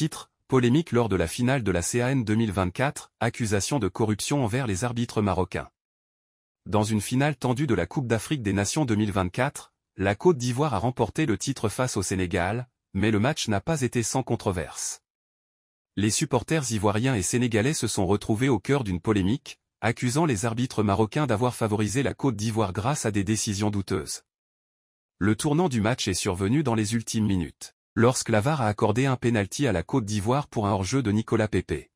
titre, polémique lors de la finale de la CAN 2024, accusation de corruption envers les arbitres marocains. Dans une finale tendue de la Coupe d'Afrique des Nations 2024, la Côte d'Ivoire a remporté le titre face au Sénégal, mais le match n'a pas été sans controverse. Les supporters ivoiriens et sénégalais se sont retrouvés au cœur d'une polémique, accusant les arbitres marocains d'avoir favorisé la Côte d'Ivoire grâce à des décisions douteuses. Le tournant du match est survenu dans les ultimes minutes lorsque l'Avar a accordé un pénalty à la Côte d'Ivoire pour un hors-jeu de Nicolas Pépé.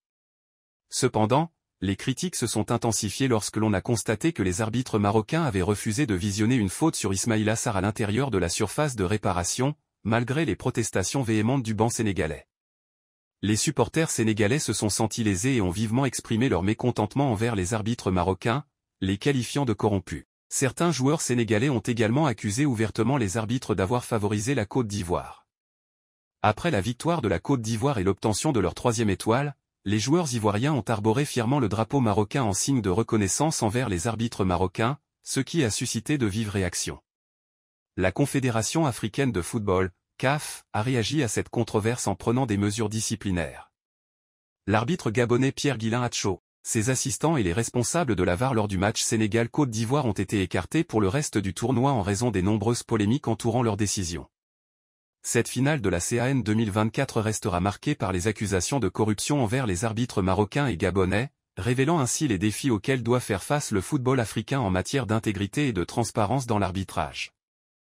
Cependant, les critiques se sont intensifiées lorsque l'on a constaté que les arbitres marocains avaient refusé de visionner une faute sur Ismail Assar à l'intérieur de la surface de réparation, malgré les protestations véhémentes du banc sénégalais. Les supporters sénégalais se sont sentis lésés et ont vivement exprimé leur mécontentement envers les arbitres marocains, les qualifiant de corrompus. Certains joueurs sénégalais ont également accusé ouvertement les arbitres d'avoir favorisé la Côte d'Ivoire. Après la victoire de la Côte d'Ivoire et l'obtention de leur troisième étoile, les joueurs ivoiriens ont arboré fièrement le drapeau marocain en signe de reconnaissance envers les arbitres marocains, ce qui a suscité de vives réactions. La Confédération africaine de football, CAF, a réagi à cette controverse en prenant des mesures disciplinaires. L'arbitre gabonais Pierre Guillain Hatcho, ses assistants et les responsables de la VAR lors du match Sénégal-Côte d'Ivoire ont été écartés pour le reste du tournoi en raison des nombreuses polémiques entourant leurs décisions. Cette finale de la CAN 2024 restera marquée par les accusations de corruption envers les arbitres marocains et gabonais, révélant ainsi les défis auxquels doit faire face le football africain en matière d'intégrité et de transparence dans l'arbitrage.